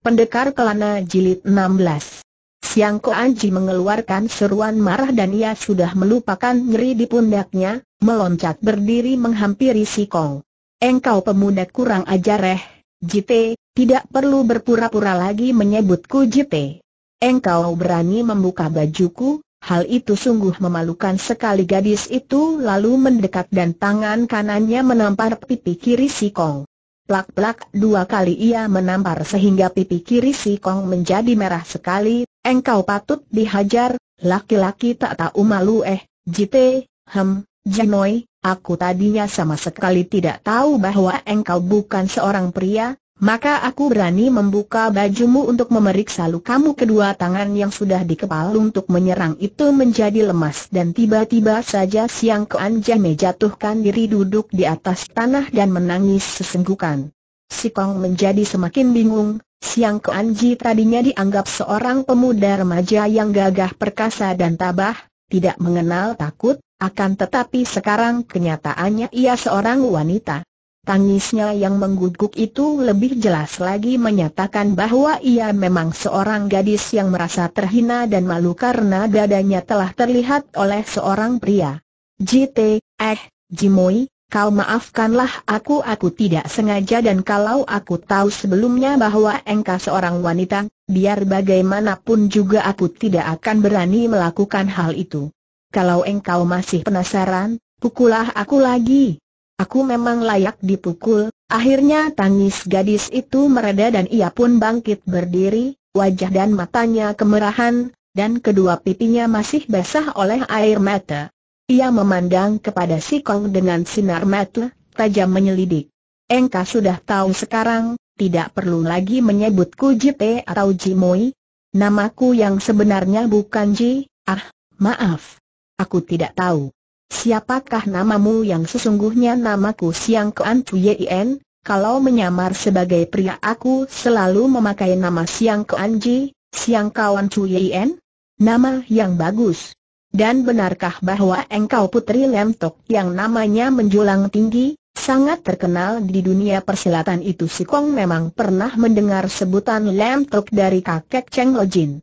Pendekar Kelana Jilid 16 Siang Ko Anji mengeluarkan seruan marah dan ia sudah melupakan ngeri di pundaknya, meloncat berdiri menghampiri si Kong. Engkau pemuda kurang ajar eh, Jite, tidak perlu berpura-pura lagi menyebutku Jite. Engkau berani membuka bajuku, hal itu sungguh memalukan sekali gadis itu lalu mendekat dan tangan kanannya menampar pipi kiri si Kong. Plak-plak dua kali ia menampar sehingga pipi kiri si Kong menjadi merah sekali, engkau patut dihajar, laki-laki tak tahu malu eh, jite, hem, janoi, aku tadinya sama sekali tidak tahu bahwa engkau bukan seorang pria, maka aku berani membuka bajumu untuk memeriksa lukamu kedua tangan yang sudah dikepal untuk menyerang itu menjadi lemas dan tiba-tiba saja Siang kean Jame jatuhkan diri duduk di atas tanah dan menangis sesenggukan. Si Kong menjadi semakin bingung, Siang kean Ji tadinya dianggap seorang pemuda remaja yang gagah perkasa dan tabah, tidak mengenal takut, akan tetapi sekarang kenyataannya ia seorang wanita. Tangisnya yang mengguguk itu lebih jelas lagi menyatakan bahwa ia memang seorang gadis yang merasa terhina dan malu karena dadanya telah terlihat oleh seorang pria. JT, eh, Jimoy, kau maafkanlah aku aku tidak sengaja dan kalau aku tahu sebelumnya bahwa engkau seorang wanita, biar bagaimanapun juga aku tidak akan berani melakukan hal itu. Kalau engkau masih penasaran, pukulah aku lagi, Aku memang layak dipukul, akhirnya tangis gadis itu mereda dan ia pun bangkit berdiri, wajah dan matanya kemerahan, dan kedua pipinya masih basah oleh air mata. Ia memandang kepada si Kong dengan sinar mata, tajam menyelidik. Engkau sudah tahu sekarang, tidak perlu lagi menyebutku Pe atau Jimoi. Namaku yang sebenarnya bukan Ji, ah, maaf. Aku tidak tahu. Siapakah namamu yang sesungguhnya namaku Siang Kuan Chuyen? Kalau menyamar sebagai pria aku selalu memakai nama Siang Kuan Ji, Siang Kawan Chuyen? Nama yang bagus. Dan benarkah bahwa engkau putri Lemtok yang namanya menjulang tinggi, sangat terkenal di dunia persilatan itu si Kong memang pernah mendengar sebutan Lemtok dari kakek Cheng Lo Jin.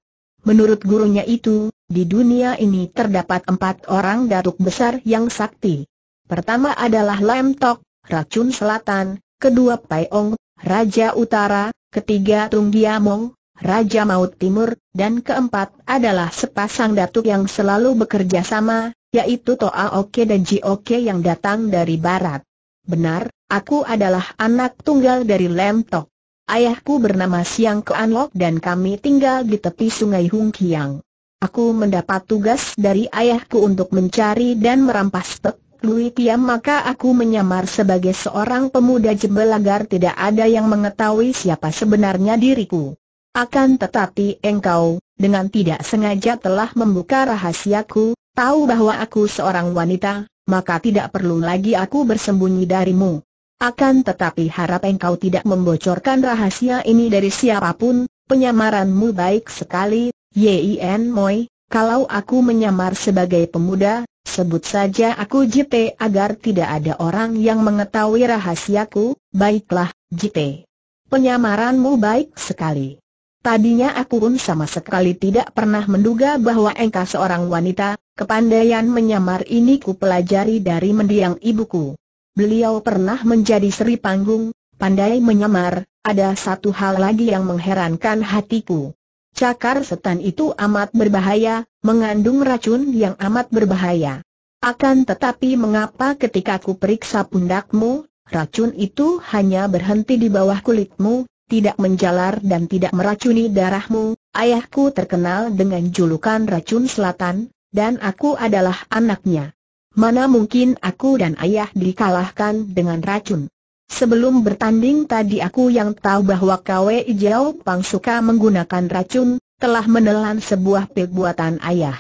Menurut gurunya itu, di dunia ini terdapat empat orang datuk besar yang sakti. Pertama adalah Lam Tok, Racun Selatan, kedua Ong, Raja Utara, ketiga Tung Mong, Raja Maut Timur, dan keempat adalah sepasang datuk yang selalu bekerja sama, yaitu Toa Oke dan Ji Oke yang datang dari barat. Benar, aku adalah anak tunggal dari Lam Tok. Ayahku bernama Siang Keanlok dan kami tinggal di tepi sungai Hung Kiang. Aku mendapat tugas dari ayahku untuk mencari dan merampas Pek Lui Piam maka aku menyamar sebagai seorang pemuda jebel agar tidak ada yang mengetahui siapa sebenarnya diriku. Akan tetapi engkau, dengan tidak sengaja telah membuka rahasiaku, tahu bahwa aku seorang wanita, maka tidak perlu lagi aku bersembunyi darimu. Akan tetapi harap engkau tidak membocorkan rahasia ini dari siapapun, penyamaranmu baik sekali, Yin Moi, kalau aku menyamar sebagai pemuda, sebut saja aku JP agar tidak ada orang yang mengetahui rahasiaku, baiklah, JP. Penyamaranmu baik sekali. Tadinya aku pun sama sekali tidak pernah menduga bahwa engkau seorang wanita, kepandaian menyamar ini ku pelajari dari mendiang ibuku. Beliau pernah menjadi seri panggung, pandai menyamar, ada satu hal lagi yang mengherankan hatiku. Cakar setan itu amat berbahaya, mengandung racun yang amat berbahaya. Akan tetapi mengapa ketika aku periksa pundakmu, racun itu hanya berhenti di bawah kulitmu, tidak menjalar dan tidak meracuni darahmu, ayahku terkenal dengan julukan racun selatan, dan aku adalah anaknya. Mana mungkin aku dan ayah dikalahkan dengan racun. Sebelum bertanding tadi aku yang tahu bahwa Kwei Jiao Pang suka menggunakan racun, telah menelan sebuah pil buatan ayah.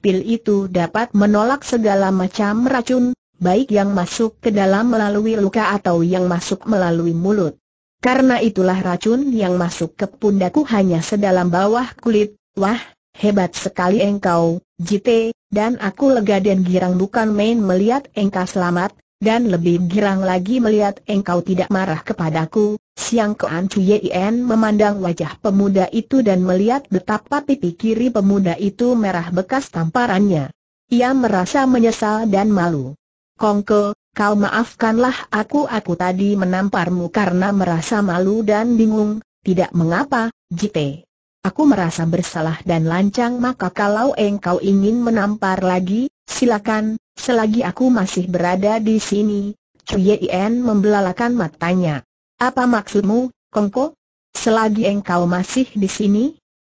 Pil itu dapat menolak segala macam racun, baik yang masuk ke dalam melalui luka atau yang masuk melalui mulut. Karena itulah racun yang masuk ke pundaku hanya sedalam bawah kulit, wah, hebat sekali engkau, Jite, dan aku lega dan girang bukan main melihat engkau selamat, dan lebih girang lagi melihat engkau tidak marah kepadaku. Siang Kean ien memandang wajah pemuda itu dan melihat betapa pipi kiri pemuda itu merah bekas tamparannya. Ia merasa menyesal dan malu. Kongko, kau maafkanlah aku aku tadi menamparmu karena merasa malu dan bingung, tidak mengapa, Jite. Aku merasa bersalah dan lancang maka kalau engkau ingin menampar lagi, silakan, Selagi aku masih berada di sini, Cui Yen membelalakan matanya. Apa maksudmu, Kongko? Selagi engkau masih di sini?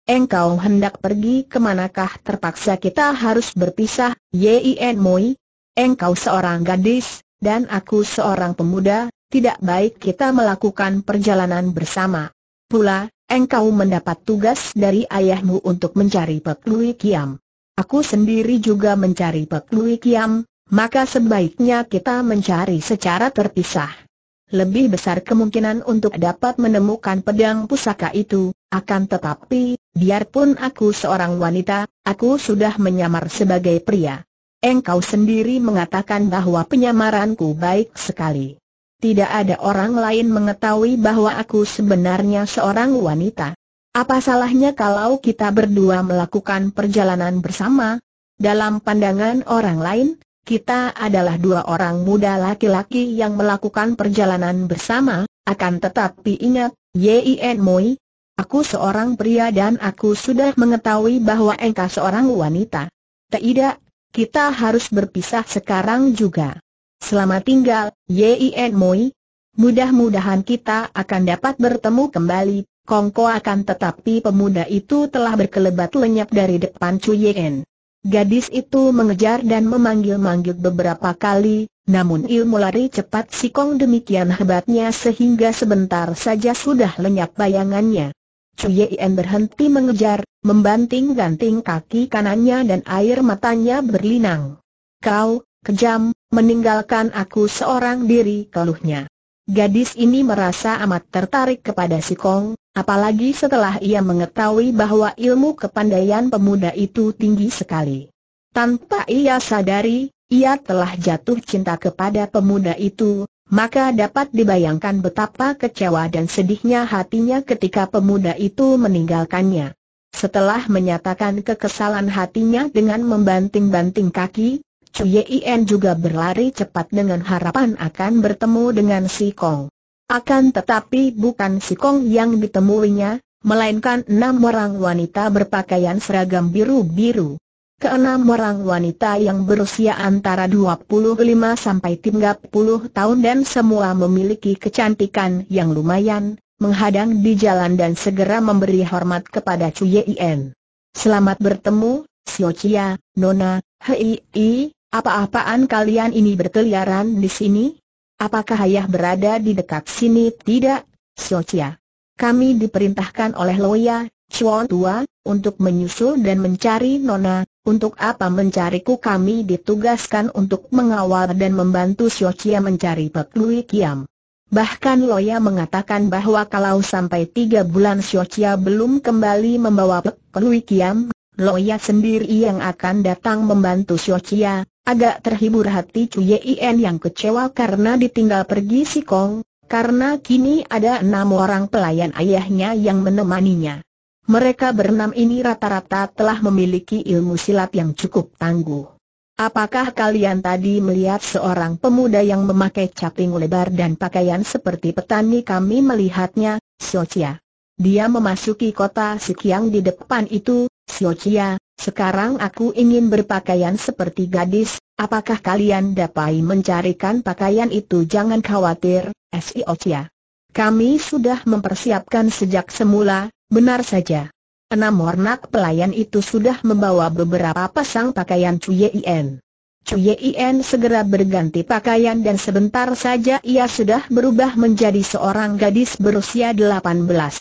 Engkau hendak pergi kemanakah terpaksa kita harus berpisah, Yen Moi? Engkau seorang gadis, dan aku seorang pemuda, tidak baik kita melakukan perjalanan bersama. Pula, engkau mendapat tugas dari ayahmu untuk mencari Pek Lui Kiam. Aku sendiri juga mencari Pek Lui Kiam, maka sebaiknya kita mencari secara terpisah. Lebih besar kemungkinan untuk dapat menemukan pedang pusaka itu, akan tetapi, biarpun aku seorang wanita, aku sudah menyamar sebagai pria. Engkau sendiri mengatakan bahwa penyamaranku baik sekali. Tidak ada orang lain mengetahui bahwa aku sebenarnya seorang wanita. Apa salahnya kalau kita berdua melakukan perjalanan bersama? Dalam pandangan orang lain, kita adalah dua orang muda laki-laki yang melakukan perjalanan bersama, akan tetapi ingat, Yien Moi, aku seorang pria dan aku sudah mengetahui bahwa engkau seorang wanita. Tidak, kita harus berpisah sekarang juga. Selamat tinggal, Yien Moi. Mudah-mudahan kita akan dapat bertemu kembali Kongko akan tetapi pemuda itu telah berkelebat lenyap dari depan Cuyen. Yen. Gadis itu mengejar dan memanggil-manggil beberapa kali, namun ilmu lari cepat si Kong demikian hebatnya sehingga sebentar saja sudah lenyap bayangannya. Cuyen Yen berhenti mengejar, membanting-ganting kaki kanannya dan air matanya berlinang. Kau, kejam, meninggalkan aku seorang diri keluhnya. Gadis ini merasa amat tertarik kepada si Kong, Apalagi setelah ia mengetahui bahwa ilmu kepandaian pemuda itu tinggi sekali. Tanpa ia sadari, ia telah jatuh cinta kepada pemuda itu, maka dapat dibayangkan betapa kecewa dan sedihnya hatinya ketika pemuda itu meninggalkannya. Setelah menyatakan kekesalan hatinya dengan membanting-banting kaki, Cuyen juga berlari cepat dengan harapan akan bertemu dengan si Kong. Akan tetapi bukan si Kong yang ditemuinya, melainkan enam orang wanita berpakaian seragam biru-biru. Keenam orang wanita yang berusia antara 25 sampai 30 tahun dan semua memiliki kecantikan yang lumayan, menghadang di jalan dan segera memberi hormat kepada Chu Yien. Selamat bertemu, Xiao Chia, Nona, Hei, apa-apaan kalian ini berkeliaran di sini? Apakah ayah berada di dekat sini? Tidak, Siocia. Kami diperintahkan oleh Loya, Chuan Tua, untuk menyusul dan mencari Nona, untuk apa mencariku kami ditugaskan untuk mengawal dan membantu Siocia mencari Pek Lui Kiam. Bahkan Loya mengatakan bahwa kalau sampai tiga bulan Siocia belum kembali membawa Pek Lui Kiam, Loya sendiri yang akan datang membantu Xiaoqia, agak terhibur hati Cui Yien yang kecewa karena ditinggal pergi si Kong, karena kini ada enam orang pelayan ayahnya yang menemaninya. Mereka berenam ini rata-rata telah memiliki ilmu silat yang cukup tangguh. Apakah kalian tadi melihat seorang pemuda yang memakai caping lebar dan pakaian seperti petani kami melihatnya, Socia? Dia memasuki kota Sikiang di depan itu, Siocia, sekarang aku ingin berpakaian seperti gadis, apakah kalian dapat mencarikan pakaian itu jangan khawatir, Siocia. Kami sudah mempersiapkan sejak semula, benar saja. Enam warnak pelayan itu sudah membawa beberapa pasang pakaian Cuyen. Cuyen segera berganti pakaian dan sebentar saja ia sudah berubah menjadi seorang gadis berusia 18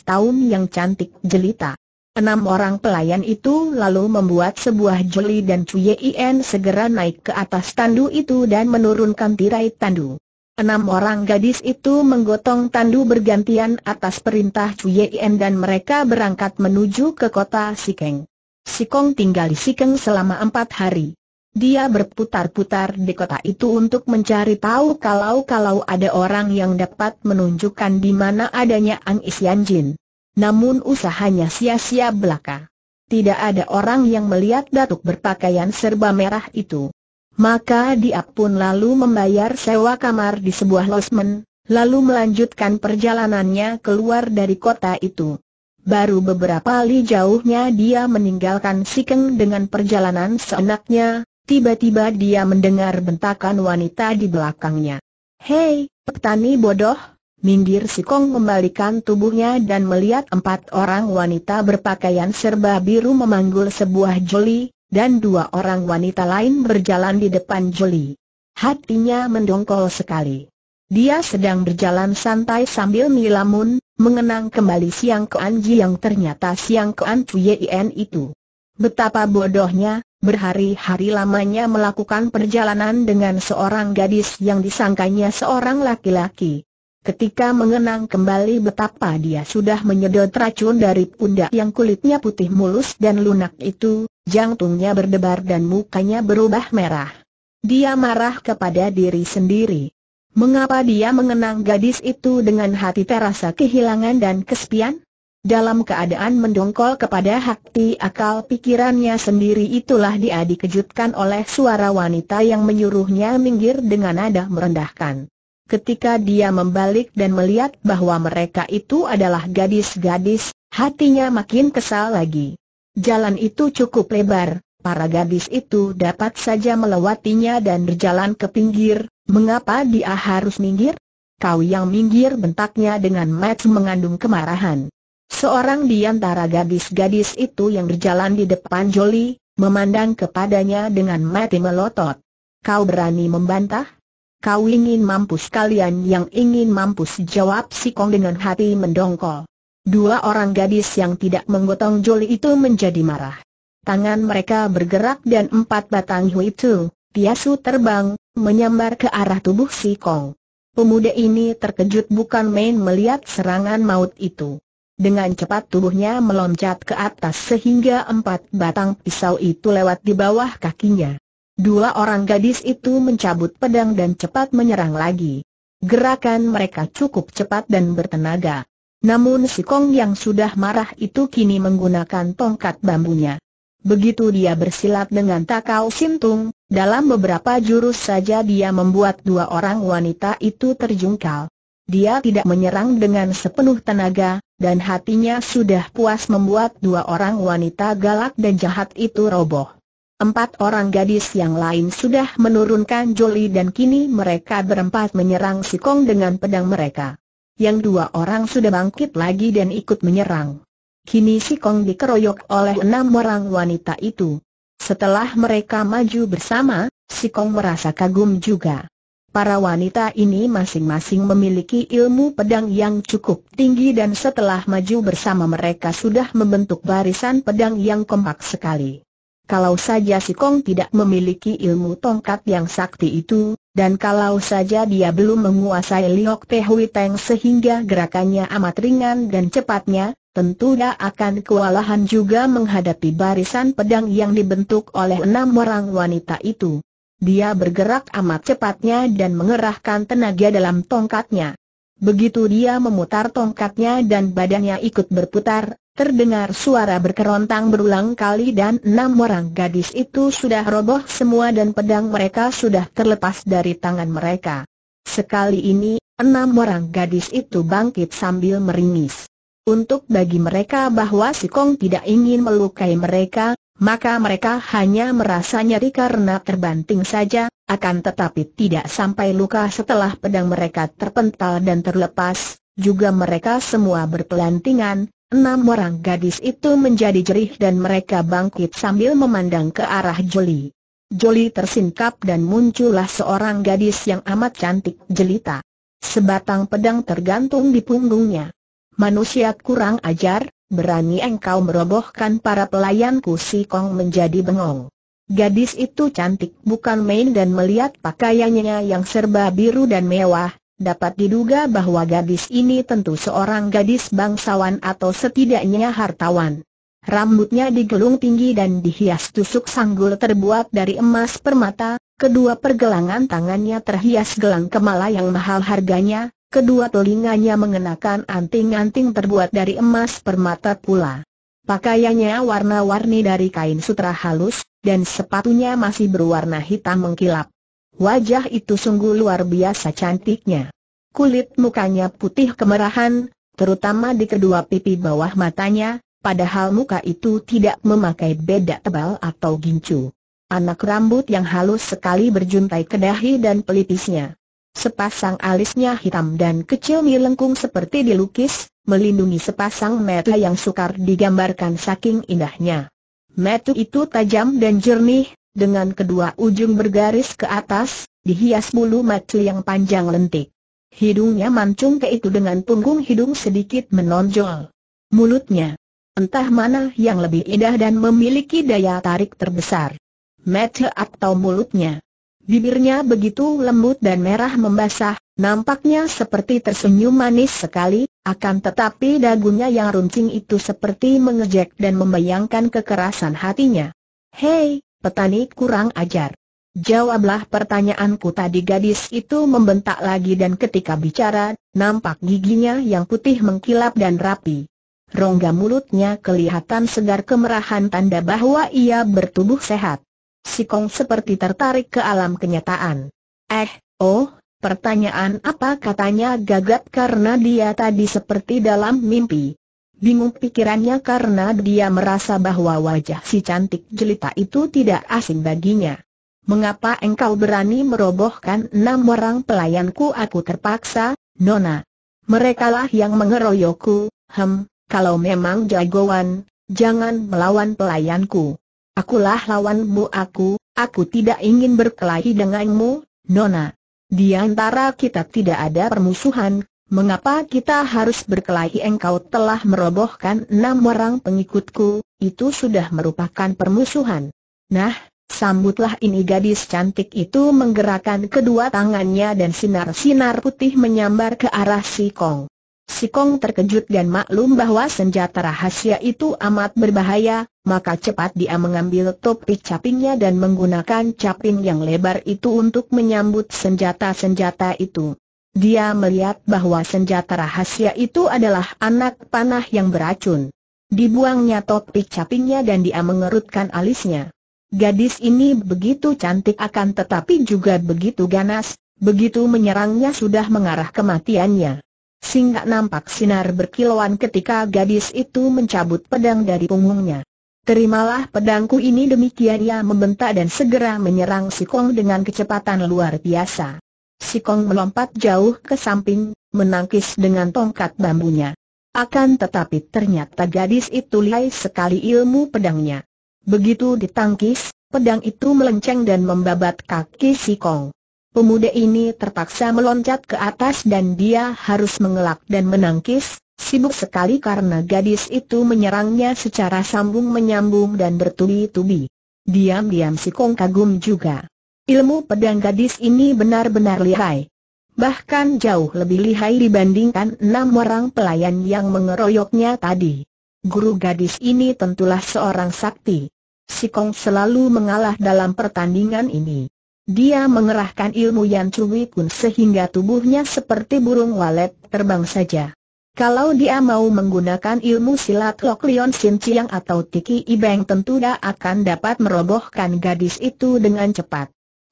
tahun yang cantik jelita. Enam orang pelayan itu lalu membuat sebuah juli dan En segera naik ke atas tandu itu dan menurunkan tirai tandu. Enam orang gadis itu menggotong tandu bergantian atas perintah En dan mereka berangkat menuju ke kota Sikeng. Sikong tinggal di Sikeng selama empat hari. Dia berputar-putar di kota itu untuk mencari tahu kalau-kalau ada orang yang dapat menunjukkan di mana adanya Ang Jin. Namun usahanya sia-sia belaka. Tidak ada orang yang melihat Datuk berpakaian serba merah itu. Maka dia pun lalu membayar sewa kamar di sebuah losmen, lalu melanjutkan perjalanannya keluar dari kota itu. Baru beberapa kali jauhnya dia meninggalkan Sikeng dengan perjalanan seenaknya, tiba-tiba dia mendengar bentakan wanita di belakangnya. Hei, petani bodoh! Minggir Kong membalikan tubuhnya dan melihat empat orang wanita berpakaian serba biru memanggul sebuah joli, dan dua orang wanita lain berjalan di depan joli. Hatinya mendongkol sekali. Dia sedang berjalan santai sambil milamun, mengenang kembali Siang ke Anji yang ternyata Siang Kuan Yen itu. Betapa bodohnya, berhari-hari lamanya melakukan perjalanan dengan seorang gadis yang disangkanya seorang laki-laki. Ketika mengenang kembali betapa dia sudah menyedot racun dari pundak yang kulitnya putih mulus dan lunak itu, jantungnya berdebar dan mukanya berubah merah. Dia marah kepada diri sendiri. Mengapa dia mengenang gadis itu dengan hati terasa kehilangan dan kesepian? Dalam keadaan mendongkol kepada hati akal pikirannya sendiri itulah dia dikejutkan oleh suara wanita yang menyuruhnya minggir dengan nada merendahkan ketika dia membalik dan melihat bahwa mereka itu adalah gadis-gadis, hatinya makin kesal lagi. Jalan itu cukup lebar, para gadis itu dapat saja melewatinya dan berjalan ke pinggir, mengapa dia harus minggir? Kau yang minggir bentaknya dengan match mengandung kemarahan. Seorang di antara gadis-gadis itu yang berjalan di depan Jolly, memandang kepadanya dengan mati melotot. Kau berani membantah? kau ingin mampus kalian yang ingin mampus jawab si Kong dengan hati mendongkol. Dua orang gadis yang tidak menggotong joli itu menjadi marah. Tangan mereka bergerak dan empat batang hui itu, piasu terbang, menyambar ke arah tubuh si Kong. Pemuda ini terkejut bukan main melihat serangan maut itu. Dengan cepat tubuhnya meloncat ke atas sehingga empat batang pisau itu lewat di bawah kakinya. Dua orang gadis itu mencabut pedang dan cepat menyerang lagi. Gerakan mereka cukup cepat dan bertenaga. Namun si Kong yang sudah marah itu kini menggunakan tongkat bambunya. Begitu dia bersilat dengan takau sintung, dalam beberapa jurus saja dia membuat dua orang wanita itu terjungkal. Dia tidak menyerang dengan sepenuh tenaga, dan hatinya sudah puas membuat dua orang wanita galak dan jahat itu roboh. Empat orang gadis yang lain sudah menurunkan joli dan kini mereka berempat menyerang si Kong dengan pedang mereka. Yang dua orang sudah bangkit lagi dan ikut menyerang. Kini si Kong dikeroyok oleh enam orang wanita itu. Setelah mereka maju bersama, si Kong merasa kagum juga. Para wanita ini masing-masing memiliki ilmu pedang yang cukup tinggi dan setelah maju bersama mereka sudah membentuk barisan pedang yang kompak sekali. Kalau saja si Kong tidak memiliki ilmu tongkat yang sakti itu, dan kalau saja dia belum menguasai Liok Tehui Teng sehingga gerakannya amat ringan dan cepatnya, tentu dia akan kewalahan juga menghadapi barisan pedang yang dibentuk oleh enam orang wanita itu. Dia bergerak amat cepatnya dan mengerahkan tenaga dalam tongkatnya. Begitu dia memutar tongkatnya dan badannya ikut berputar, Terdengar suara berkerontang berulang kali dan enam orang gadis itu sudah roboh semua dan pedang mereka sudah terlepas dari tangan mereka. Sekali ini, enam orang gadis itu bangkit sambil meringis. Untuk bagi mereka bahwa si Kong tidak ingin melukai mereka, maka mereka hanya merasa nyeri karena terbanting saja, akan tetapi tidak sampai luka setelah pedang mereka terpental dan terlepas, juga mereka semua berpelantingan, Enam orang gadis itu menjadi jerih dan mereka bangkit sambil memandang ke arah Jolie. Jolie tersingkap dan muncullah seorang gadis yang amat cantik jelita. Sebatang pedang tergantung di punggungnya. Manusia kurang ajar, berani engkau merobohkan para pelayanku si Kong menjadi bengong. Gadis itu cantik bukan main dan melihat pakaiannya yang serba biru dan mewah, Dapat diduga bahwa gadis ini tentu seorang gadis bangsawan atau setidaknya hartawan. Rambutnya digelung tinggi dan dihias tusuk sanggul terbuat dari emas permata, kedua pergelangan tangannya terhias gelang kemala yang mahal harganya, kedua telinganya mengenakan anting-anting terbuat dari emas permata pula. Pakaiannya warna-warni dari kain sutra halus, dan sepatunya masih berwarna hitam mengkilap. Wajah itu sungguh luar biasa cantiknya. Kulit mukanya putih kemerahan, terutama di kedua pipi bawah matanya, padahal muka itu tidak memakai bedak tebal atau gincu. Anak rambut yang halus sekali berjuntai ke dahi dan pelipisnya. Sepasang alisnya hitam dan kecil melengkung seperti dilukis, melindungi sepasang mata yang sukar digambarkan saking indahnya. Mata itu tajam dan jernih, dengan kedua ujung bergaris ke atas, dihias bulu macu yang panjang lentik. Hidungnya mancung ke itu dengan punggung hidung sedikit menonjol. Mulutnya, entah mana yang lebih indah dan memiliki daya tarik terbesar. Mata atau mulutnya. Bibirnya begitu lembut dan merah membasah, nampaknya seperti tersenyum manis sekali, akan tetapi dagunya yang runcing itu seperti mengejek dan membayangkan kekerasan hatinya. Hei, Petani kurang ajar. Jawablah pertanyaanku tadi gadis itu membentak lagi dan ketika bicara, nampak giginya yang putih mengkilap dan rapi. Rongga mulutnya kelihatan segar kemerahan tanda bahwa ia bertubuh sehat. Si Kong seperti tertarik ke alam kenyataan. Eh, oh, pertanyaan apa katanya gagap karena dia tadi seperti dalam mimpi. Bingung pikirannya karena dia merasa bahwa wajah si cantik jelita itu tidak asing baginya. Mengapa engkau berani merobohkan enam orang pelayanku aku terpaksa, Nona? Merekalah yang mengeroyokku, hem, kalau memang jagoan, jangan melawan pelayanku. Akulah lawanmu aku, aku tidak ingin berkelahi denganmu, Nona. Di antara kita tidak ada permusuhan, Mengapa kita harus berkelahi engkau telah merobohkan enam orang pengikutku, itu sudah merupakan permusuhan. Nah, sambutlah ini gadis cantik itu menggerakkan kedua tangannya dan sinar-sinar putih menyambar ke arah si Kong. Si Kong terkejut dan maklum bahwa senjata rahasia itu amat berbahaya, maka cepat dia mengambil topi capingnya dan menggunakan caping yang lebar itu untuk menyambut senjata-senjata itu. Dia melihat bahwa senjata rahasia itu adalah anak panah yang beracun. Dibuangnya topik capingnya dan dia mengerutkan alisnya. Gadis ini begitu cantik akan tetapi juga begitu ganas, begitu menyerangnya sudah mengarah kematiannya. Singgah nampak sinar berkilauan ketika gadis itu mencabut pedang dari punggungnya. Terimalah pedangku ini demikian ia membentak dan segera menyerang si Kong dengan kecepatan luar biasa. Si Kong melompat jauh ke samping, menangkis dengan tongkat bambunya. Akan tetapi ternyata gadis itu lihai sekali ilmu pedangnya. Begitu ditangkis, pedang itu melenceng dan membabat kaki Si Kong. Pemuda ini terpaksa meloncat ke atas dan dia harus mengelak dan menangkis, sibuk sekali karena gadis itu menyerangnya secara sambung-menyambung dan bertubi-tubi. Diam-diam Si Kong kagum juga. Ilmu pedang gadis ini benar-benar lihai. Bahkan jauh lebih lihai dibandingkan enam orang pelayan yang mengeroyoknya tadi. Guru gadis ini tentulah seorang sakti. Sikong selalu mengalah dalam pertandingan ini. Dia mengerahkan ilmu Yan Cui Kun sehingga tubuhnya seperti burung walet terbang saja. Kalau dia mau menggunakan ilmu silat Lok Lion Sin Chiang atau Tiki Ibeng tentu dia akan dapat merobohkan gadis itu dengan cepat.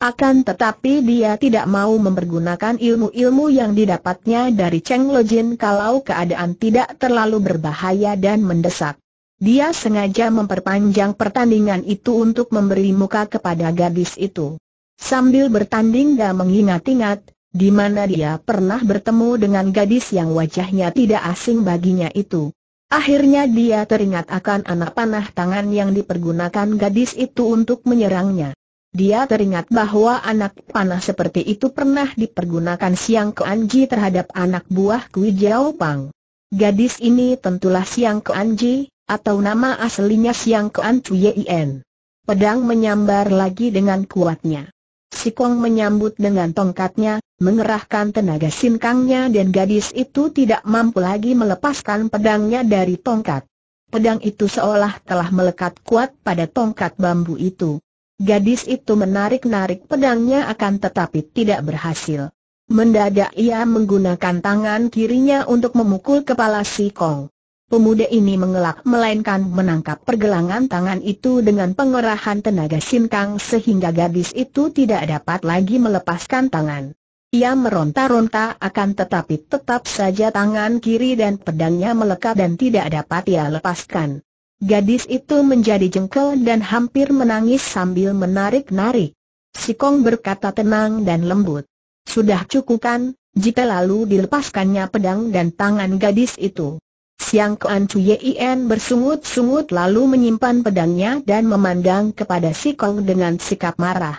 Akan tetapi dia tidak mau mempergunakan ilmu-ilmu yang didapatnya dari Cheng Lojin kalau keadaan tidak terlalu berbahaya dan mendesak. Dia sengaja memperpanjang pertandingan itu untuk memberi muka kepada gadis itu. Sambil bertanding dan mengingat-ingat, di mana dia pernah bertemu dengan gadis yang wajahnya tidak asing baginya itu. Akhirnya dia teringat akan anak panah tangan yang dipergunakan gadis itu untuk menyerangnya. Dia teringat bahwa anak panah seperti itu pernah dipergunakan Siang Keanji terhadap anak buah Kui Jiao Pang. Gadis ini tentulah Siang Keanji, atau nama aslinya Siang Kean Cuyen. Pedang menyambar lagi dengan kuatnya. Si Kong menyambut dengan tongkatnya, mengerahkan tenaga sinkangnya dan gadis itu tidak mampu lagi melepaskan pedangnya dari tongkat. Pedang itu seolah telah melekat kuat pada tongkat bambu itu. Gadis itu menarik-narik pedangnya akan tetapi tidak berhasil. Mendadak ia menggunakan tangan kirinya untuk memukul kepala si Kong. Pemuda ini mengelak melainkan menangkap pergelangan tangan itu dengan pengerahan tenaga sinkang sehingga gadis itu tidak dapat lagi melepaskan tangan. Ia meronta-ronta akan tetapi tetap saja tangan kiri dan pedangnya melekat dan tidak dapat ia lepaskan. Gadis itu menjadi jengkel dan hampir menangis sambil menarik-narik. Sikong berkata tenang dan lembut. Sudah cukup kan? jika lalu dilepaskannya pedang dan tangan gadis itu. Siang Kuan Yien bersungut-sungut lalu menyimpan pedangnya dan memandang kepada Sikong dengan sikap marah.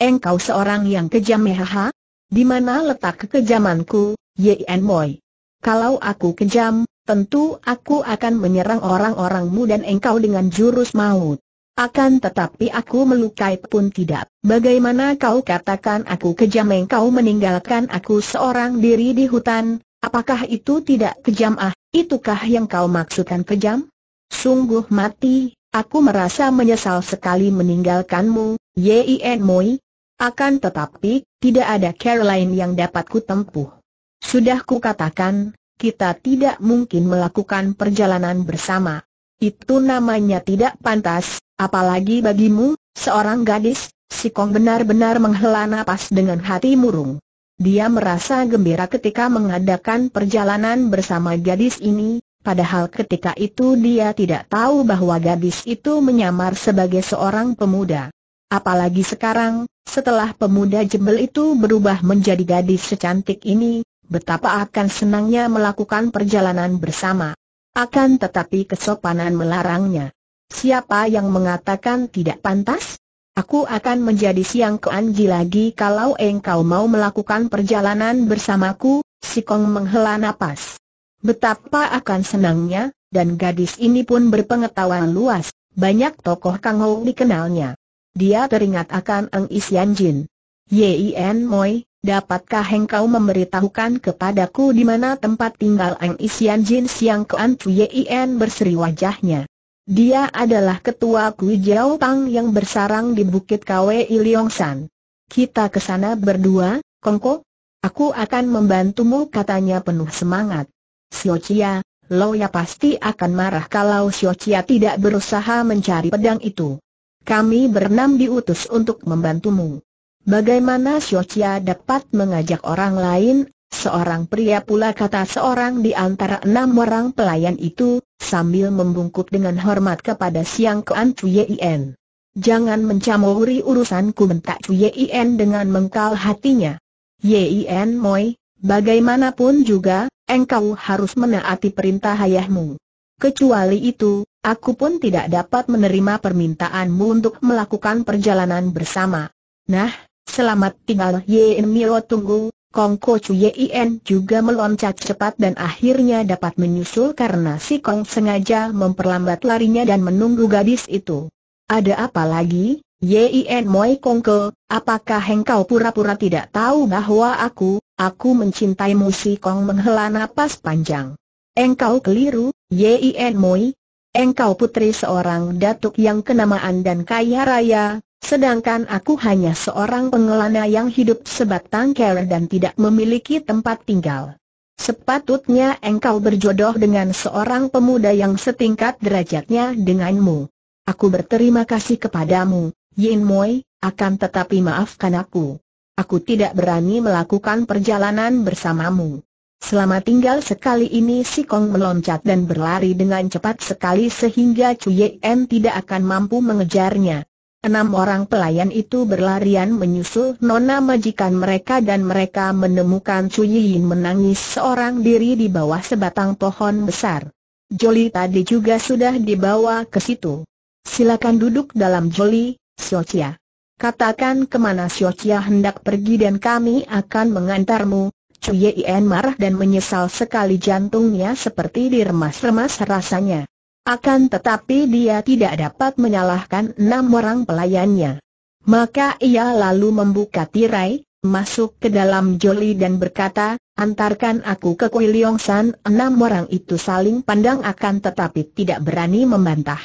Engkau seorang yang kejam haha? Di mana letak kekejamanku, Yien Moi? Kalau aku kejam, tentu aku akan menyerang orang-orangmu dan engkau dengan jurus maut. Akan tetapi aku melukai pun tidak. Bagaimana kau katakan aku kejam engkau meninggalkan aku seorang diri di hutan, apakah itu tidak kejam ah, itukah yang kau maksudkan kejam? Sungguh mati, aku merasa menyesal sekali meninggalkanmu, Yin Moi. Akan tetapi, tidak ada Caroline yang dapat kutempuh. tempuh. Sudah kukatakan, kita tidak mungkin melakukan perjalanan bersama. Itu namanya tidak pantas, apalagi bagimu, seorang gadis, si Kong benar-benar menghela napas dengan hati murung. Dia merasa gembira ketika mengadakan perjalanan bersama gadis ini, padahal ketika itu dia tidak tahu bahwa gadis itu menyamar sebagai seorang pemuda. Apalagi sekarang, setelah pemuda jebel itu berubah menjadi gadis secantik ini, betapa akan senangnya melakukan perjalanan bersama. Akan tetapi kesopanan melarangnya. Siapa yang mengatakan tidak pantas? Aku akan menjadi siang keanji lagi kalau engkau mau melakukan perjalanan bersamaku, si Kong menghela nafas. Betapa akan senangnya, dan gadis ini pun berpengetahuan luas, banyak tokoh Kang Ho dikenalnya. Dia teringat akan Eng Isian Jin. Yin Moi, Dapatkah engkau memberitahukan kepadaku di mana tempat tinggal Ang Isian Jin Siang Kuan Chuyen berseri wajahnya? Dia adalah ketua Kui Jiao Pang yang bersarang di Bukit Kwe san. Kita ke sana berdua, Kongko. Aku akan membantumu katanya penuh semangat. Xiao Chia, ya pasti akan marah kalau Xiao Chia tidak berusaha mencari pedang itu. Kami berenam diutus untuk membantumu. Bagaimana Xiaoqia dapat mengajak orang lain, seorang pria pula kata seorang di antara enam orang pelayan itu, sambil membungkuk dengan hormat kepada Siang Kuan Cuyen. Jangan mencampuri urusanku mentak Cuyen dengan mengkal hatinya. Yen Moi, bagaimanapun juga, engkau harus menaati perintah ayahmu. Kecuali itu, aku pun tidak dapat menerima permintaanmu untuk melakukan perjalanan bersama. Nah, Selamat tinggal Ye Mio tunggu, Kong Ko Chu Yin juga meloncat cepat dan akhirnya dapat menyusul karena si Kong sengaja memperlambat larinya dan menunggu gadis itu. Ada apa lagi, Yin Moi Kong Ko, apakah engkau pura-pura tidak tahu bahwa aku, aku mencintaimu si Kong menghela napas panjang. Engkau keliru, Yin Moi. Engkau putri seorang datuk yang kenamaan dan kaya raya, Sedangkan aku hanya seorang pengelana yang hidup sebatang kara dan tidak memiliki tempat tinggal. Sepatutnya engkau berjodoh dengan seorang pemuda yang setingkat derajatnya denganmu. Aku berterima kasih kepadamu, Yin Moi, akan tetapi maafkan aku. Aku tidak berani melakukan perjalanan bersamamu. Selama tinggal sekali ini si Kong meloncat dan berlari dengan cepat sekali sehingga Cuyen Yen tidak akan mampu mengejarnya. Enam orang pelayan itu berlarian menyusul nona majikan mereka dan mereka menemukan Cui Yin menangis seorang diri di bawah sebatang pohon besar. Joli tadi juga sudah dibawa ke situ. Silakan duduk dalam Joli, Siocia. Katakan kemana Siocia hendak pergi dan kami akan mengantarmu. Cui Yin marah dan menyesal sekali jantungnya seperti diremas-remas rasanya. Akan tetapi dia tidak dapat menyalahkan enam orang pelayannya. Maka ia lalu membuka tirai, masuk ke dalam joli dan berkata, antarkan aku ke Kui Leong San. Enam orang itu saling pandang akan tetapi tidak berani membantah.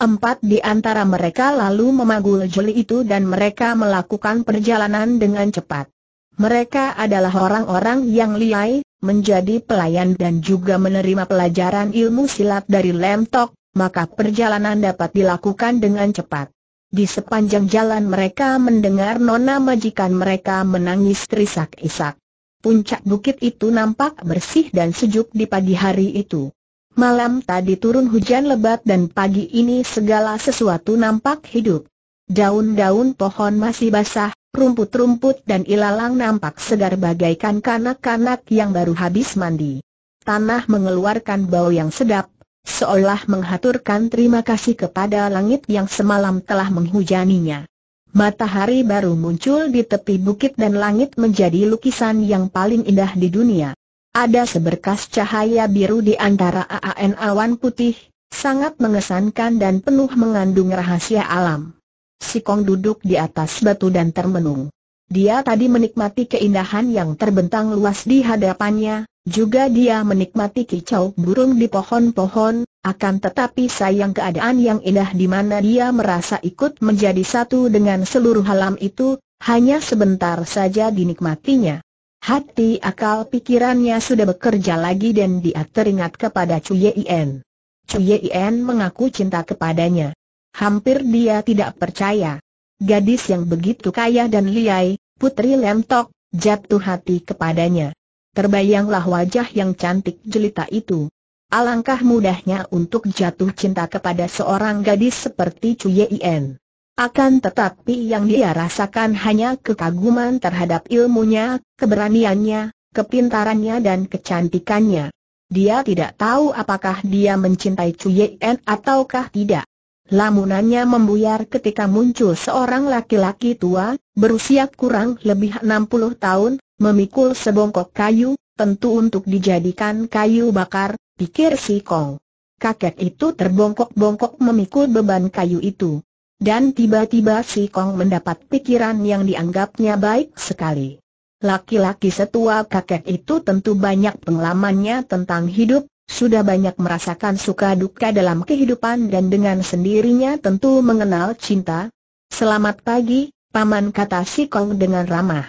Empat di antara mereka lalu memanggul joli itu dan mereka melakukan perjalanan dengan cepat. Mereka adalah orang-orang yang liai, menjadi pelayan dan juga menerima pelajaran ilmu silat dari Lemtok, maka perjalanan dapat dilakukan dengan cepat. Di sepanjang jalan mereka mendengar nona majikan mereka menangis terisak-isak. Puncak bukit itu nampak bersih dan sejuk di pagi hari itu. Malam tadi turun hujan lebat dan pagi ini segala sesuatu nampak hidup. Daun-daun pohon masih basah, Rumput-rumput dan ilalang nampak segar bagaikan kanak-kanak yang baru habis mandi. Tanah mengeluarkan bau yang sedap, seolah menghaturkan terima kasih kepada langit yang semalam telah menghujaninya. Matahari baru muncul di tepi bukit dan langit menjadi lukisan yang paling indah di dunia. Ada seberkas cahaya biru di antara AAN awan putih, sangat mengesankan dan penuh mengandung rahasia alam. Si Kong duduk di atas batu dan termenung. Dia tadi menikmati keindahan yang terbentang luas di hadapannya, juga dia menikmati kicau burung di pohon-pohon, akan tetapi sayang keadaan yang indah di mana dia merasa ikut menjadi satu dengan seluruh alam itu, hanya sebentar saja dinikmatinya. Hati akal pikirannya sudah bekerja lagi dan dia teringat kepada Chu Yien. Chu Yien mengaku cinta kepadanya. Hampir dia tidak percaya. Gadis yang begitu kaya dan liai, Putri Lemtok, jatuh hati kepadanya. Terbayanglah wajah yang cantik jelita itu. Alangkah mudahnya untuk jatuh cinta kepada seorang gadis seperti Chu Yien. Akan tetapi yang dia rasakan hanya kekaguman terhadap ilmunya, keberaniannya, kepintarannya dan kecantikannya. Dia tidak tahu apakah dia mencintai Chu Yien ataukah tidak. Lamunannya membuyar ketika muncul seorang laki-laki tua, berusia kurang lebih 60 tahun, memikul sebongkok kayu, tentu untuk dijadikan kayu bakar, pikir si Kong. Kakek itu terbongkok-bongkok memikul beban kayu itu. Dan tiba-tiba si Kong mendapat pikiran yang dianggapnya baik sekali. Laki-laki setua kakek itu tentu banyak pengalamannya tentang hidup, sudah banyak merasakan suka duka dalam kehidupan dan dengan sendirinya tentu mengenal cinta. Selamat pagi, Paman kata si Kong dengan ramah.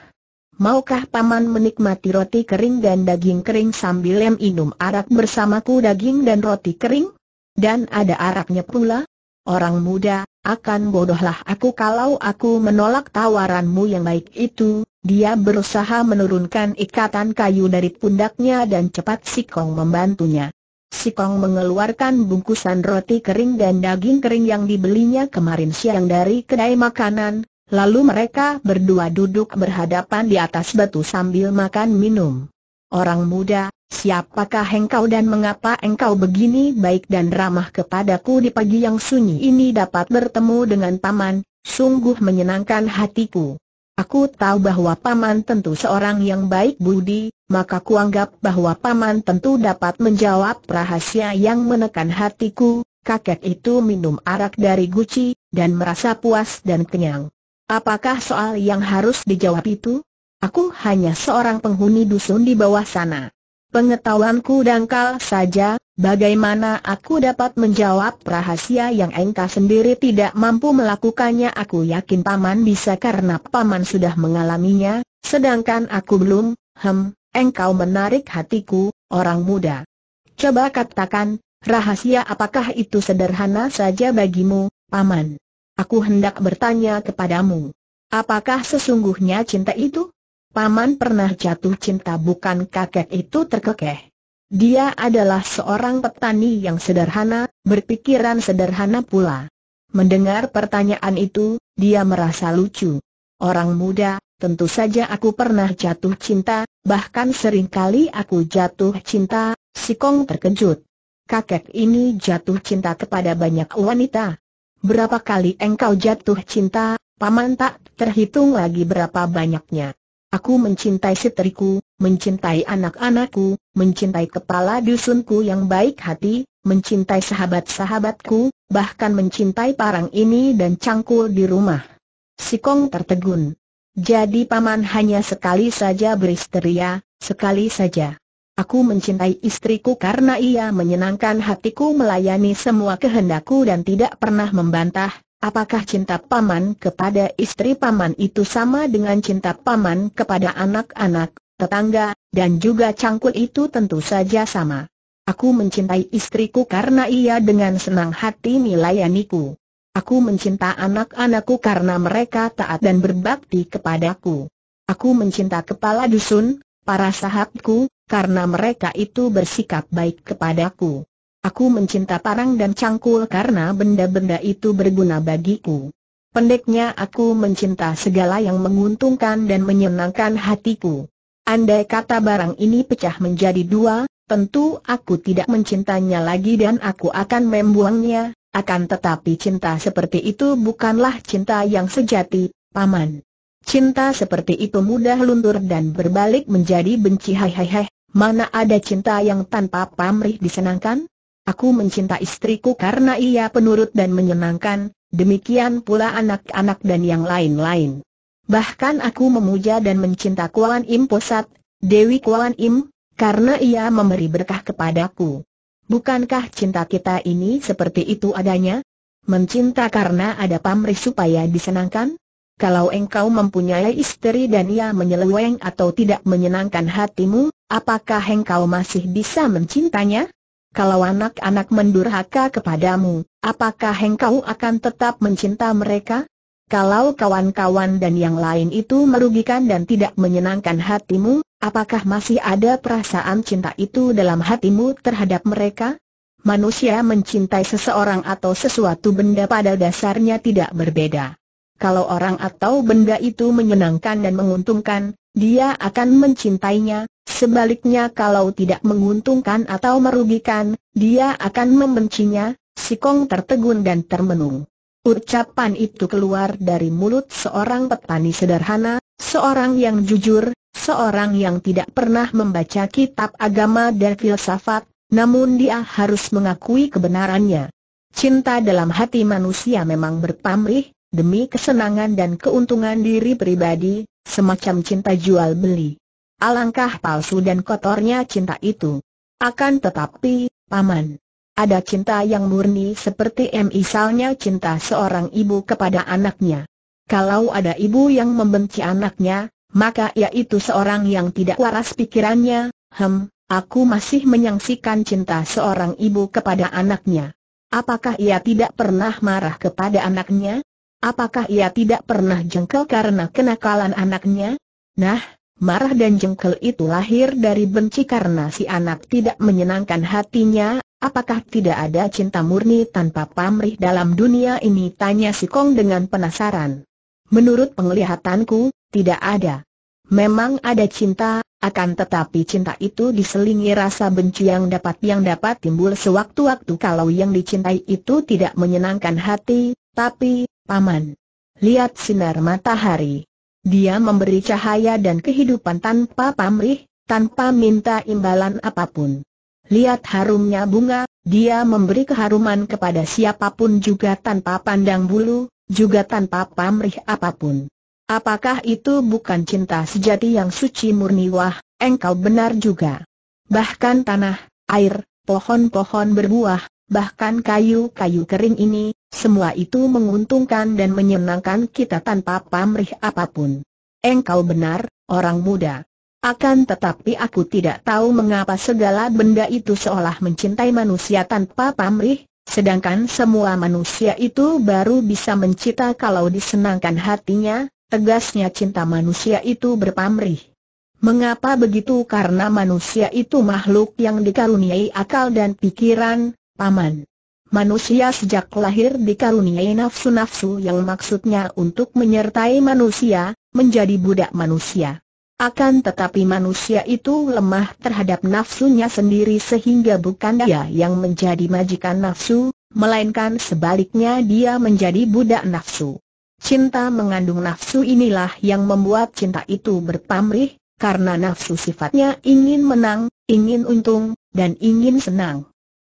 Maukah Paman menikmati roti kering dan daging kering sambil minum arak bersamaku daging dan roti kering? Dan ada araknya pula? Orang muda, akan bodohlah aku kalau aku menolak tawaranmu yang baik itu, dia berusaha menurunkan ikatan kayu dari pundaknya dan cepat si Kong membantunya. Si Kong mengeluarkan bungkusan roti kering dan daging kering yang dibelinya kemarin siang dari kedai makanan, lalu mereka berdua duduk berhadapan di atas batu sambil makan minum. Orang muda, siapakah engkau dan mengapa engkau begini baik dan ramah kepadaku di pagi yang sunyi ini dapat bertemu dengan paman, sungguh menyenangkan hatiku. Aku tahu bahwa Paman tentu seorang yang baik budi, maka kuanggap bahwa Paman tentu dapat menjawab rahasia yang menekan hatiku, kakek itu minum arak dari guci, dan merasa puas dan kenyang. Apakah soal yang harus dijawab itu? Aku hanya seorang penghuni dusun di bawah sana. Pengetahuanku dangkal saja, Bagaimana aku dapat menjawab rahasia yang engkau sendiri tidak mampu melakukannya Aku yakin Paman bisa karena Paman sudah mengalaminya, sedangkan aku belum, hem, engkau menarik hatiku, orang muda Coba katakan, rahasia apakah itu sederhana saja bagimu, Paman? Aku hendak bertanya kepadamu Apakah sesungguhnya cinta itu? Paman pernah jatuh cinta bukan kakek itu terkekeh dia adalah seorang petani yang sederhana, berpikiran sederhana pula. Mendengar pertanyaan itu, dia merasa lucu. Orang muda, tentu saja aku pernah jatuh cinta, bahkan sering kali aku jatuh cinta, si Kong terkejut. Kakek ini jatuh cinta kepada banyak wanita. Berapa kali engkau jatuh cinta, paman tak terhitung lagi berapa banyaknya. Aku mencintai seteriku, mencintai anak-anakku, mencintai kepala dusunku yang baik hati, mencintai sahabat-sahabatku, bahkan mencintai parang ini dan cangkul di rumah. Sikong tertegun. Jadi paman hanya sekali saja beristeria, sekali saja. Aku mencintai istriku karena ia menyenangkan hatiku melayani semua kehendakku dan tidak pernah membantah, Apakah cinta paman kepada istri paman itu sama dengan cinta paman kepada anak-anak, tetangga, dan juga cangkul itu tentu saja sama. Aku mencintai istriku karena ia dengan senang hati melayaniku. Aku mencinta anak-anakku karena mereka taat dan berbakti kepadaku. Aku mencinta kepala dusun, para sahabatku, karena mereka itu bersikap baik kepadaku. Aku mencinta parang dan cangkul karena benda-benda itu berguna bagiku. Pendeknya aku mencinta segala yang menguntungkan dan menyenangkan hatiku. Andai kata barang ini pecah menjadi dua, tentu aku tidak mencintanya lagi dan aku akan membuangnya, akan tetapi cinta seperti itu bukanlah cinta yang sejati, Paman. Cinta seperti itu mudah luntur dan berbalik menjadi benci hai hai hai, mana ada cinta yang tanpa pamrih disenangkan? Aku mencinta istriku karena ia penurut dan menyenangkan, demikian pula anak-anak dan yang lain-lain. Bahkan aku memuja dan mencinta Kuan Im Posat, Dewi Kuan Im, karena ia memberi berkah kepadaku. Bukankah cinta kita ini seperti itu adanya? Mencinta karena ada pamrih supaya disenangkan? Kalau engkau mempunyai istri dan ia menyeleweng atau tidak menyenangkan hatimu, apakah engkau masih bisa mencintanya? kalau anak-anak mendurhaka kepadamu, apakah engkau akan tetap mencinta mereka? Kalau kawan-kawan dan yang lain itu merugikan dan tidak menyenangkan hatimu, apakah masih ada perasaan cinta itu dalam hatimu terhadap mereka? Manusia mencintai seseorang atau sesuatu benda pada dasarnya tidak berbeda. Kalau orang atau benda itu menyenangkan dan menguntungkan, dia akan mencintainya, sebaliknya kalau tidak menguntungkan atau merugikan, dia akan membencinya, si Kong tertegun dan termenung. Ucapan itu keluar dari mulut seorang petani sederhana, seorang yang jujur, seorang yang tidak pernah membaca kitab agama dan filsafat, namun dia harus mengakui kebenarannya. Cinta dalam hati manusia memang berpamrih, demi kesenangan dan keuntungan diri pribadi, Semacam cinta jual beli. Alangkah palsu dan kotornya cinta itu. Akan tetapi, Paman. Ada cinta yang murni seperti misalnya cinta seorang ibu kepada anaknya. Kalau ada ibu yang membenci anaknya, maka ia itu seorang yang tidak waras pikirannya, hem, aku masih menyaksikan cinta seorang ibu kepada anaknya. Apakah ia tidak pernah marah kepada anaknya? Apakah ia tidak pernah jengkel karena kenakalan anaknya? Nah, marah dan jengkel itu lahir dari benci karena si anak tidak menyenangkan hatinya, apakah tidak ada cinta murni tanpa pamrih dalam dunia ini? Tanya si Kong dengan penasaran. Menurut penglihatanku, tidak ada. Memang ada cinta, akan tetapi cinta itu diselingi rasa benci yang dapat yang dapat timbul sewaktu-waktu kalau yang dicintai itu tidak menyenangkan hati, tapi, Paman. Lihat sinar matahari. Dia memberi cahaya dan kehidupan tanpa pamrih, tanpa minta imbalan apapun. Lihat harumnya bunga, dia memberi keharuman kepada siapapun juga tanpa pandang bulu, juga tanpa pamrih apapun. Apakah itu bukan cinta sejati yang suci murni wah, engkau benar juga. Bahkan tanah, air, pohon-pohon berbuah, bahkan kayu-kayu kering ini, semua itu menguntungkan dan menyenangkan kita tanpa pamrih apapun. Engkau benar, orang muda. Akan tetapi aku tidak tahu mengapa segala benda itu seolah mencintai manusia tanpa pamrih, sedangkan semua manusia itu baru bisa mencita kalau disenangkan hatinya, tegasnya cinta manusia itu berpamrih. Mengapa begitu? Karena manusia itu makhluk yang dikaruniai akal dan pikiran, paman. Manusia sejak lahir dikaruniai nafsu-nafsu yang maksudnya untuk menyertai manusia, menjadi budak manusia. Akan tetapi manusia itu lemah terhadap nafsunya sendiri sehingga bukan dia yang menjadi majikan nafsu, melainkan sebaliknya dia menjadi budak nafsu. Cinta mengandung nafsu inilah yang membuat cinta itu berpamrih, karena nafsu sifatnya ingin menang, ingin untung, dan ingin senang.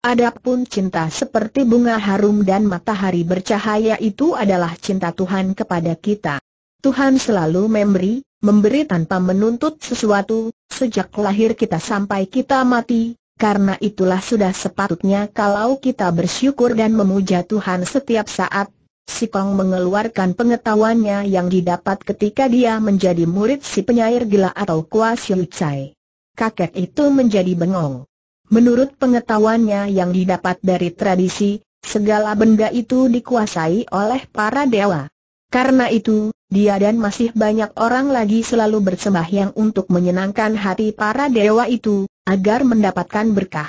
Adapun cinta seperti bunga harum dan matahari bercahaya itu adalah cinta Tuhan kepada kita. Tuhan selalu memberi, memberi tanpa menuntut sesuatu, sejak lahir kita sampai kita mati, karena itulah sudah sepatutnya kalau kita bersyukur dan memuja Tuhan setiap saat. Si Kong mengeluarkan pengetahuannya yang didapat ketika dia menjadi murid si penyair gila atau Kwa Siu Kakek itu menjadi bengong. Menurut pengetahuannya yang didapat dari tradisi, segala benda itu dikuasai oleh para dewa. Karena itu, dia dan masih banyak orang lagi selalu bersembahyang untuk menyenangkan hati para dewa itu, agar mendapatkan berkah.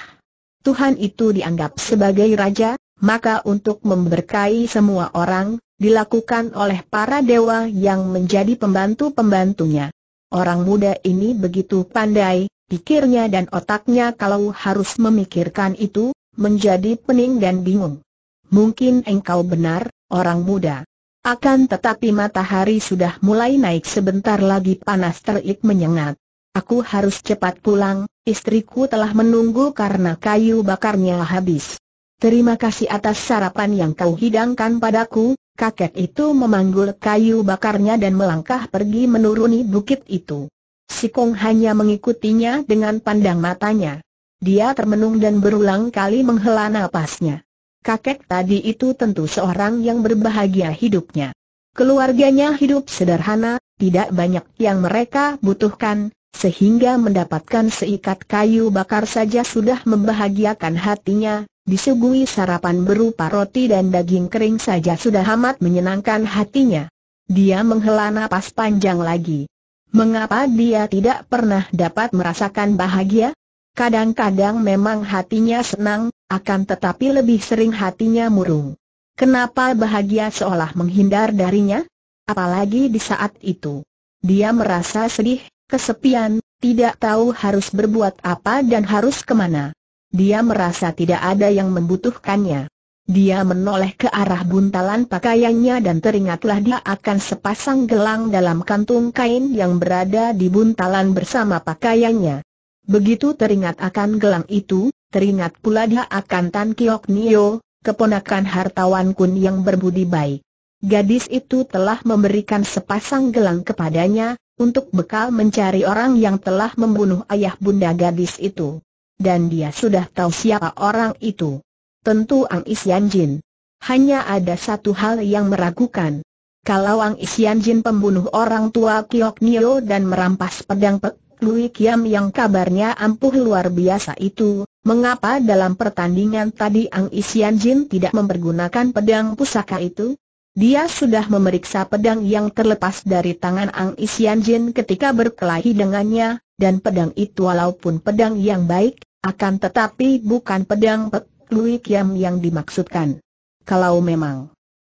Tuhan itu dianggap sebagai raja, maka untuk memberkahi semua orang, dilakukan oleh para dewa yang menjadi pembantu-pembantunya. Orang muda ini begitu pandai, Pikirnya dan otaknya kalau harus memikirkan itu, menjadi pening dan bingung. Mungkin engkau benar, orang muda. Akan tetapi matahari sudah mulai naik sebentar lagi panas terik menyengat. Aku harus cepat pulang, istriku telah menunggu karena kayu bakarnya habis. Terima kasih atas sarapan yang kau hidangkan padaku, kakek itu memanggul kayu bakarnya dan melangkah pergi menuruni bukit itu. Sikong hanya mengikutinya dengan pandang matanya. Dia termenung dan berulang kali menghela nafasnya. Kakek tadi itu tentu seorang yang berbahagia hidupnya. Keluarganya hidup sederhana, tidak banyak yang mereka butuhkan, sehingga mendapatkan seikat kayu bakar saja sudah membahagiakan hatinya, disuguhi sarapan berupa roti dan daging kering saja sudah amat menyenangkan hatinya. Dia menghela nafas panjang lagi. Mengapa dia tidak pernah dapat merasakan bahagia? Kadang-kadang memang hatinya senang, akan tetapi lebih sering hatinya murung. Kenapa bahagia seolah menghindar darinya? Apalagi di saat itu. Dia merasa sedih, kesepian, tidak tahu harus berbuat apa dan harus kemana. Dia merasa tidak ada yang membutuhkannya. Dia menoleh ke arah buntalan pakaiannya dan teringatlah dia akan sepasang gelang dalam kantung kain yang berada di buntalan bersama pakaiannya. Begitu teringat akan gelang itu, teringat pula dia akan Tan Kiok Nio, keponakan hartawan kun yang berbudi baik. Gadis itu telah memberikan sepasang gelang kepadanya, untuk bekal mencari orang yang telah membunuh ayah bunda gadis itu. Dan dia sudah tahu siapa orang itu. Tentu Ang Isian Jin. Hanya ada satu hal yang meragukan. Kalau Ang Isian Jin pembunuh orang tua Kiok Nio dan merampas pedang Pek Lui Kiam yang kabarnya ampuh luar biasa itu, mengapa dalam pertandingan tadi Ang Isian Jin tidak mempergunakan pedang pusaka itu? Dia sudah memeriksa pedang yang terlepas dari tangan Ang Isian Jin ketika berkelahi dengannya, dan pedang itu walaupun pedang yang baik, akan tetapi bukan pedang Pek Lui Kiam yang dimaksudkan. Kalau memang